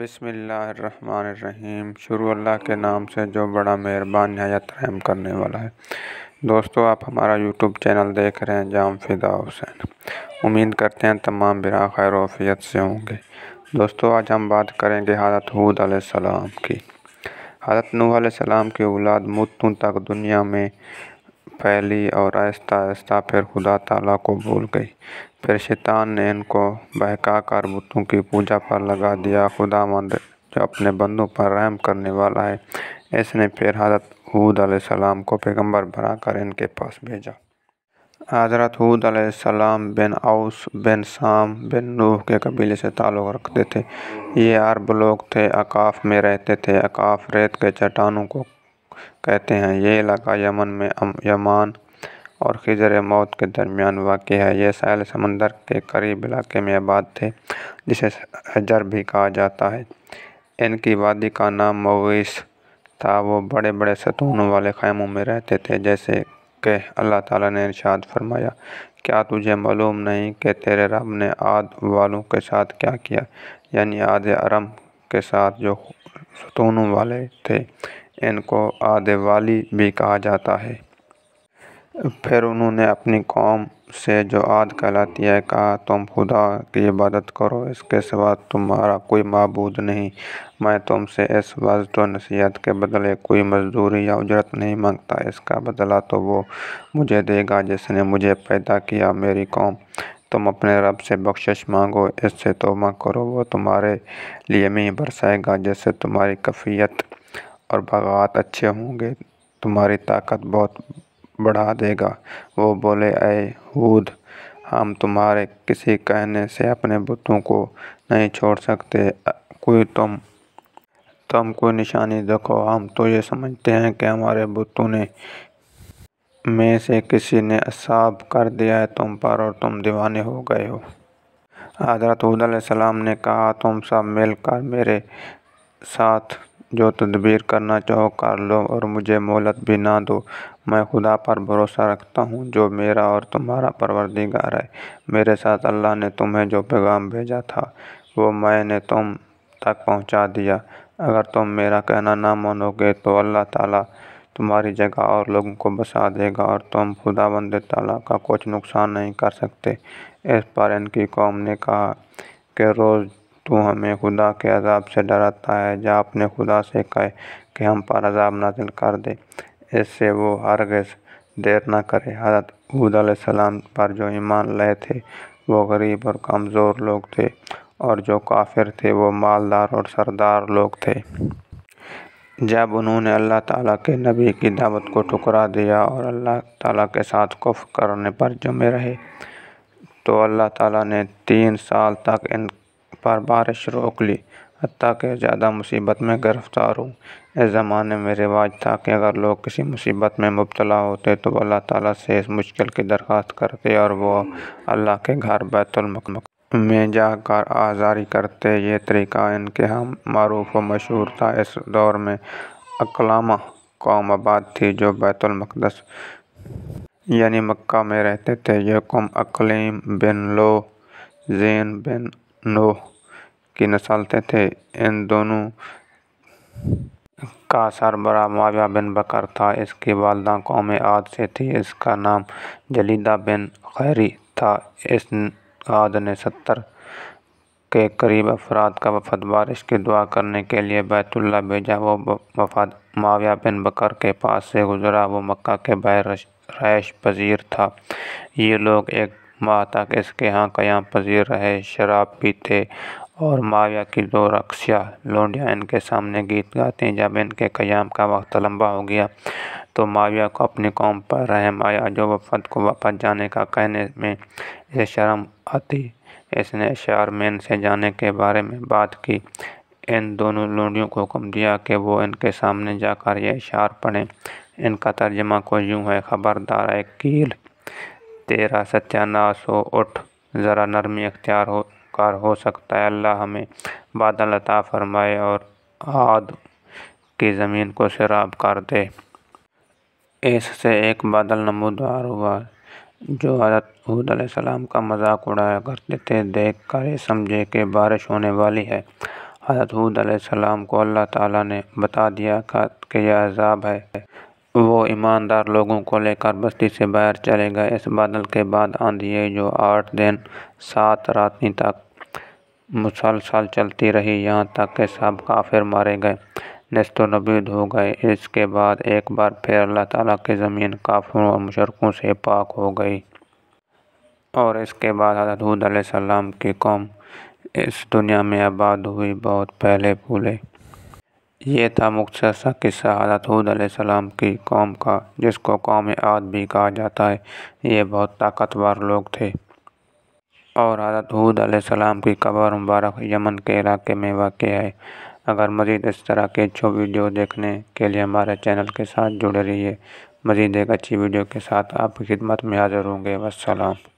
बिसमीम शुरू अल्लाह के नाम से जो बड़ा मेहरबान नहायत रहम करने वाला है दोस्तों आप हमारा यूट्यूब चैनल देख रहे हैं जाम फ़िदा हुसैन उम्मीद करते हैं तमाम बिरा खैर वफ़ियत से होंगे दोस्तों आज हम बात करेंगे हज़रत हूद सलाम की हज़रत नूह सलाम की औलाद मुतों तक दुनिया में फैली और आहिस्ता आहिस्ता फिर खुदा ताला को भूल गई फिर शैतान ने इनको बहका कर बुतों की पूजा पर लगा दिया खुदा मंद जो अपने बंदों पर रहम करने वाला है इसने फिर हजरत हूद सलाम को पैगंबर बनाकर इनके पास भेजा हजरत हूद सलाम बिन औस बिन शाम बिन नूह के कबीले से ताल्लुक़ रखते थे ये अरब लोग थे अकाफ में रहते थे अकाफ रेत के चट्टानों को कहते हैं ये इलाक़ा यमन में यमान और खिजर मौत के दरमियान वाक़ है यह सैल समंदर के करीब इलाके में आबाद थे जिसे हजर भी कहा जाता है इनकी वादी का नाम मौस था वो बड़े बड़े सतूनों वाले खैमों में रहते थे जैसे कि अल्लाह ताला ने इरशाद फरमाया क्या तुझे मालूम नहीं कि तेरे रब ने आद वालों के साथ क्या किया यानी आद अरम के साथ जो सतूनों वाले थे इनको वाली भी कहा जाता है फिर उन्होंने अपनी कौम से जो आद कहलाती है कहा तुम खुदा की इबादत करो इसके सिवा तुम्हारा कोई मबूद नहीं मैं तुमसे इस वजत नसीहत के बदले कोई मजदूरी या उजरत नहीं मांगता इसका बदला तो वो मुझे देगा जिसने मुझे पैदा किया मेरी कौम तुम अपने रब से बख्शिश मांगो इससे तोमा करो वो तुम्हारे लिए मी बरसाएगा जैसे तुम्हारी कफ़ीत और बग़ावत अच्छे होंगे तुम्हारी ताकत बहुत बढ़ा देगा वो बोले अय हूद हम तुम्हारे किसी कहने से अपने बुतों को नहीं छोड़ सकते कोई तुम तुम कोई निशानी देखो हम तो ये समझते हैं कि हमारे बुतों ने में से किसी ने असाब कर दिया है तुम पर और तुम दीवाने हो गए हो हजरत सलाम ने कहा तुम सब मिलकर मेरे साथ जो तदबीर करना चाहो कर लो और मुझे मोहलत भी ना दो मैं खुदा पर भरोसा रखता हूँ जो मेरा और तुम्हारा परवरदिगार है मेरे साथ अल्लाह ने तुम्हें जो पैगाम भेजा था वो मैंने तुम तक पहुँचा दिया अगर तुम मेरा कहना ना मानोगे तो अल्लाह ताला तुम्हारी जगह और लोगों को बसा देगा और तुम खुदा बंद ताला का कुछ नुकसान नहीं कर सकते इस पर इनकी कौम ने कहा कि रोज़ तू हमें खुदा के अज़ाब से डराता है जा अपने खुदा से कहे कि हम पर अज़ाब नाजिल कर दे इससे वो हरगिज़ देर न करे हज़रत हूद सलाम पर जो ईमान लाए थे वो गरीब और कमज़ोर लोग थे और जो काफिर थे वो मालदार और सरदार लोग थे जब उन्होंने अल्लाह ताला के नबी की दावत को ठुकरा दिया और अल्लाह ताला के साथ कुफ करने पर जमे रहे तो अल्लाह ताला ने तीन साल तक इन पर बारिश रोक ली ताकि ज़्यादा मुसीबत में गिरफ़्तार हूँ इस ज़माने में रिवाज था कि अगर लोग किसी मुसीबत में मुबतला होते तो अल्लाह ताला से इस मुश्किल की दरख्वास्त करते और वो अल्लाह के घर बैतुल में जाकर आज़ारी करते ये तरीका इनके हम मरूफ व मशहूर था इस दौर में अकलामा कौम आबाद थी जो बैतुलमक़दस यानी मक्का में रहते थे यह कौम अकलीम बिन लो जैन बिन नोह की नसालते थे इन दोनों का सरबरा मुआविया बिन बकर था इसकी वालदा कौम आद से थी इसका नाम जलीदा बिन खैरी था इस आद ने सत्तर के करीब अफराद का वफद बारिश की दुआ करने के लिए बैतुल्ला भेजा वो वफद माविया बिन बकर के पास से गुजरा वो मक्का के बाहर रैश पजीर था ये लोग एक माह तक इसके यहाँ कयाम पजीर रहे शराब पीते और माविया की दो रक्षा लोंडिया इनके सामने गीत गाती जब इनके क़याम का वक्त लंबा हो गया तो माविया को अपनी कौम पर रहम आया जो वफद को वापस जाने का कहने में इसे शर्म आती इसने में से जाने के बारे में बात की इन दोनों लोंडियों को हुक्म दिया कि वो इनके सामने जाकर यह इशार पढ़ें इनका तर्जमा को यूँ है ख़बरदार है कील तेरा सत्यानाश हो उठ ज़रा नरमी अख्तियार हो उपकार हो सकता है अल्लाह हमें बादल अता फरमाए और आद की ज़मीन को शराब कर दे इससे एक बादल नमोदार हुआ जो हजरत हूद सलाम का मजाक उड़ाया करते थे देख कर ये समझे कि बारिश होने वाली है हजरत हूद सलाम को अल्लाह ताला ने बता दिया कि यह अजाब है वो ईमानदार लोगों को लेकर बस्ती से बाहर चले गए इस बादल के बाद आंधी जो आठ दिन सात रातें तक मुसलसल चलती रही यहाँ तक कि सब काफिर मारे गए नस्त नबीद हो गए इसके बाद एक बार फिर अल्लाह ताला की ज़मीन काफिरों और मुशरकों से पाक हो गई और इसके बाद हजरत हूद सलाम की कौम इस दुनिया में आबाद हुई बहुत पहले फूले ये था मुख्तसर सा किस्सा हजरत हूद सलाम की कौम का जिसको कौम आद भी कहा जाता है ये बहुत ताकतवर लोग थे और हजरत हूद सलाम की कब्र मुबारक यमन के इलाके में वाक़ है अगर मज़ीद इस तरह के अच्छे वीडियो देखने के लिए हमारे चैनल के साथ जुड़े रहिए मज़ीद एक अच्छी वीडियो के साथ आपकी खिदमत में हाज़िर होंगे वसलाम